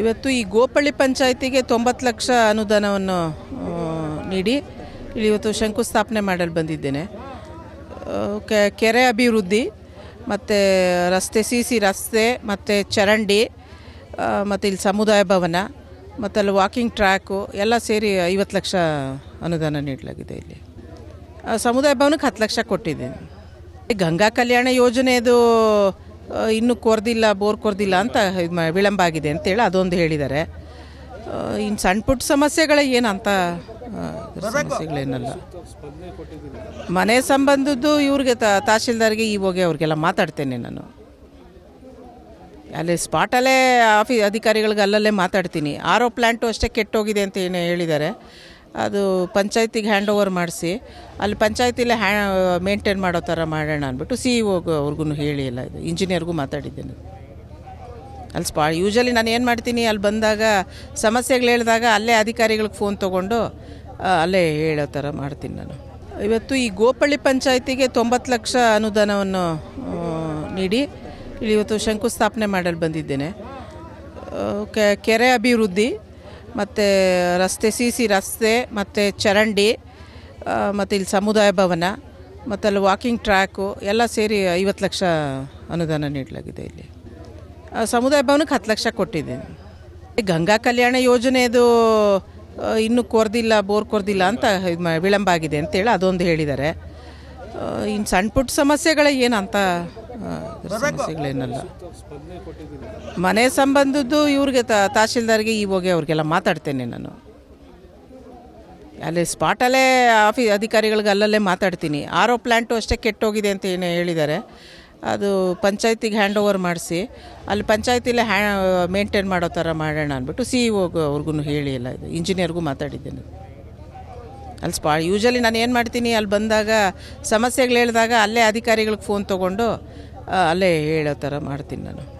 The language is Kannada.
ಇವತ್ತು ಈ ಗೋಪಳ್ಳಿ ಪಂಚಾಯತಿಗೆ ತೊಂಬತ್ತು ಲಕ್ಷ ಅನುದಾನವನ್ನು ನೀಡಿ ಇಲ್ಲಿ ಇವತ್ತು ಶಂಕುಸ್ಥಾಪನೆ ಮಾಡಲು ಬಂದಿದ್ದೇನೆ ಕೆರೆ ಅಭಿವೃದ್ಧಿ ಮತ್ತು ರಸ್ತೆ ಸಿ ಸಿ ರಸ್ತೆ ಮತ್ತು ಚರಂಡಿ ಮತ್ತು ಇಲ್ಲಿ ಸಮುದಾಯ ಭವನ ಮತ್ತು ಅಲ್ಲಿ ವಾಕಿಂಗ್ ಟ್ರ್ಯಾಕು ಎಲ್ಲ ಸೇರಿ ಐವತ್ತು ಲಕ್ಷ ಅನುದಾನ ನೀಡಲಾಗಿದೆ ಇಲ್ಲಿ ಸಮುದಾಯ ಭವನಕ್ಕೆ ಹತ್ತು ಲಕ್ಷ ಕೊಟ್ಟಿದ್ದೀನಿ ಗಂಗಾ ಕಲ್ಯಾಣ ಯೋಜನೆಯದು ಇನ್ನೂ ಕೊರ್ದಿಲ್ಲ ಬೋರ್ ಕೊರ್ದಿಲ್ಲ ಅಂತ ವಿಳಂಬ ಆಗಿದೆ ಅಂತೇಳಿ ಅದೊಂದು ಹೇಳಿದ್ದಾರೆ ಇನ್ನು ಸಣ್ಣ ಪುಟ್ಟ ಸಮಸ್ಯೆಗಳೇ ಏನಂತ ಸಮಸ್ಯೆಗಳೇನಲ್ಲ ಮನೆ ಸಂಬಂಧದ್ದು ಇವ್ರಿಗೆ ತಹಶೀಲ್ದಾರ್ಗೆ ಈ ಹೋಗಿ ಅವ್ರಿಗೆಲ್ಲ ಮಾತಾಡ್ತೇನೆ ನಾನು ಅಲ್ಲಿ ಸ್ಪಾಟಲ್ಲೇ ಆಫೀಸ್ ಅಧಿಕಾರಿಗಳಿಗೆ ಅಲ್ಲಲ್ಲೇ ಮಾತಾಡ್ತೀನಿ ಆರೋ ಪ್ಲ್ಯಾಂಟು ಅಷ್ಟೇ ಕೆಟ್ಟೋಗಿದೆ ಅಂತ ಏನು ಹೇಳಿದ್ದಾರೆ ಅದು ಪಂಚಾಯತಿಗೆ ಹ್ಯಾಂಡ್ ಓವರ್ ಮಾಡಿಸಿ ಅಲ್ಲಿ ಪಂಚಾಯತಿಲೇ ಹ್ಯಾ ಮೇಂಟೈನ್ ಮಾಡೋ ಥರ ಮಾಡೋಣ ಅಂದ್ಬಿಟ್ಟು ಸಿ e ಇ ಹೇಳಿ ಅವ್ರಿಗೂ ಇಲ್ಲ ಇದು ಇಂಜಿನಿಯರ್ಗೂ ಮಾತಾಡಿದ್ದೇನೆ ಅಲ್ಲಿ ಸ್ಪಾ ಯೂಶಲಿ ನಾನು ಏನು ಮಾಡ್ತೀನಿ ಅಲ್ಲಿ ಬಂದಾಗ ಸಮಸ್ಯೆಗಳು ಹೇಳಿದಾಗ ಅಲ್ಲೇ ಅಧಿಕಾರಿಗಳಿಗೆ ಫೋನ್ ತೊಗೊಂಡು ಅಲ್ಲೇ ಹೇಳೋ ಥರ ಮಾಡ್ತೀನಿ ನಾನು ಇವತ್ತು ಈ ಗೋಪಳ್ಳಿ ಪಂಚಾಯತಿಗೆ ತೊಂಬತ್ತು ಲಕ್ಷ ಅನುದಾನವನ್ನು ನೀಡಿ ಇಲ್ಲಿ ಇವತ್ತು ಶಂಕುಸ್ಥಾಪನೆ ಮಾಡಲು ಬಂದಿದ್ದೇನೆ ಕೆರೆ ಅಭಿವೃದ್ಧಿ ಮತ್ತು ರಸ್ತೆ ಸಿ ಸಿ ರಸ್ತೆ ಮತ್ತು ಚರಂಡಿ ಮತ್ತು ಇಲ್ಲಿ ಸಮುದಾಯ ಭವನ ಮತ್ತು ಅಲ್ಲಿ ವಾಕಿಂಗ್ ಟ್ರ್ಯಾಕು ಎಲ್ಲ ಸೇರಿ ಐವತ್ತು ಲಕ್ಷ ಅನುದಾನ ನೀಡಲಾಗಿದೆ ಇಲ್ಲಿ ಸಮುದಾಯ ಭವನಕ್ಕೆ ಹತ್ತು ಲಕ್ಷ ಕೊಟ್ಟಿದ್ದೀನಿ ಗಂಗಾ ಕಲ್ಯಾಣ ಯೋಜನೆದು ಇನ್ನೂ ಕೊರ್ದಿಲ್ಲ ಬೋರ್ ಕೊರ್ದಿಲ್ಲ ಅಂತ ವಿಳಂಬ ಆಗಿದೆ ಅಂತೇಳಿ ಅದೊಂದು ಹೇಳಿದ್ದಾರೆ ಇನ್ನು ಸಣ್ಣ ಪುಟ್ಟ ಸಮಸ್ಯೆಗಳೇ ಏನಂತ ಸಮಸ್ಯೆಗಳೇನಲ್ಲ ಮನೆ ಸಂಬಂಧದ್ದು ಇವ್ರಿಗೆ ತಹಶೀಲ್ದಾರ್ಗೆ ಈ ಹೋಗಿ ಅವ್ರಿಗೆಲ್ಲ ಮಾತಾಡ್ತೇನೆ ನಾನು ಅಲ್ಲಿ ಸ್ಪಾಟಲ್ಲೇ ಆಫೀಸ್ ಅಧಿಕಾರಿಗಳಿಗೆ ಅಲ್ಲಲ್ಲೇ ಮಾತಾಡ್ತೀನಿ ಆರೋ ಪ್ಲ್ಯಾಂಟು ಅಷ್ಟೇ ಕೆಟ್ಟೋಗಿದೆ ಅಂತ ಏನು ಹೇಳಿದ್ದಾರೆ ಅದು ಪಂಚಾಯತಿಗೆ ಹ್ಯಾಂಡ್ ಓವರ್ ಮಾಡಿಸಿ ಅಲ್ಲಿ ಪಂಚಾಯತಿಲೇ ಹ್ಯಾ ಮೇಂಟೈನ್ ಮಾಡೋ ಥರ ಮಾಡೋಣ ಅಂದ್ಬಿಟ್ಟು ಸಿ ಇ e ಓಗೂ ಅವ್ರಿಗೂ ಹೇಳಿ ಎಲ್ಲ ಇದು ಇಂಜಿನಿಯರ್ಗೂ ಮಾತಾಡಿದ್ದೇನೆ ಅಲ್ಲಿ ಸ್ಪಾ ಯೂಶಲಿ ನಾನು ಏನು ಮಾಡ್ತೀನಿ ಅಲ್ಲಿ ಬಂದಾಗ ಸಮಸ್ಯೆಗಳು ಹೇಳಿದಾಗ ಅಲ್ಲೇ ಅಧಿಕಾರಿಗಳಿಗೆ ಫೋನ್ ತೊಗೊಂಡು ಅಲ್ಲೇ ಹೇಳೋ ಥರ ಮಾಡ್ತೀನಿ ನಾನು